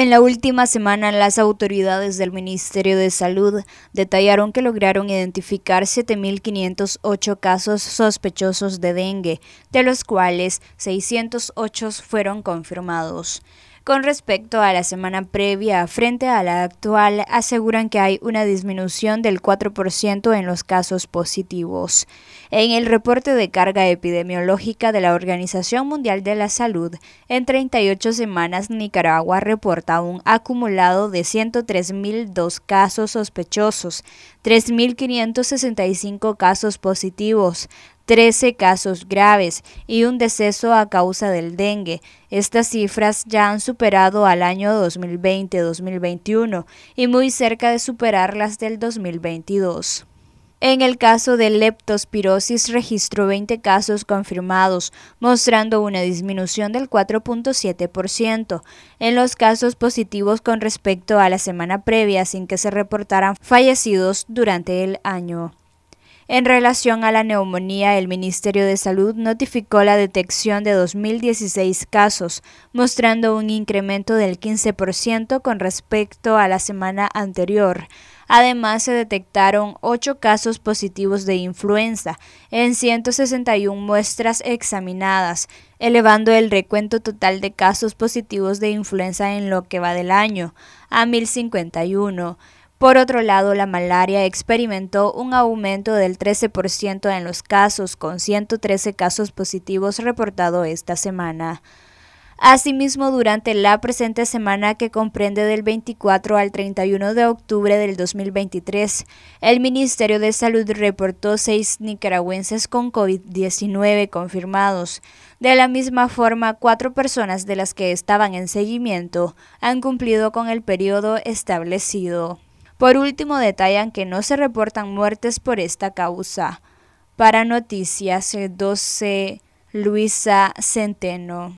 En la última semana, las autoridades del Ministerio de Salud detallaron que lograron identificar 7.508 casos sospechosos de dengue, de los cuales 608 fueron confirmados. Con respecto a la semana previa frente a la actual, aseguran que hay una disminución del 4% en los casos positivos. En el reporte de carga epidemiológica de la Organización Mundial de la Salud, en 38 semanas Nicaragua reporta un acumulado de 103.002 casos sospechosos, 3.565 casos positivos, 13 casos graves y un deceso a causa del dengue. Estas cifras ya han superado al año 2020-2021 y muy cerca de superar las del 2022. En el caso de leptospirosis registró 20 casos confirmados, mostrando una disminución del 4.7%. En los casos positivos con respecto a la semana previa sin que se reportaran fallecidos durante el año. En relación a la neumonía, el Ministerio de Salud notificó la detección de 2.016 casos, mostrando un incremento del 15% con respecto a la semana anterior. Además, se detectaron 8 casos positivos de influenza en 161 muestras examinadas, elevando el recuento total de casos positivos de influenza en lo que va del año a 1.051. Por otro lado, la malaria experimentó un aumento del 13% en los casos, con 113 casos positivos reportados esta semana. Asimismo, durante la presente semana que comprende del 24 al 31 de octubre del 2023, el Ministerio de Salud reportó seis nicaragüenses con COVID-19 confirmados. De la misma forma, cuatro personas de las que estaban en seguimiento han cumplido con el periodo establecido. Por último, detallan que no se reportan muertes por esta causa. Para Noticias 12, Luisa Centeno.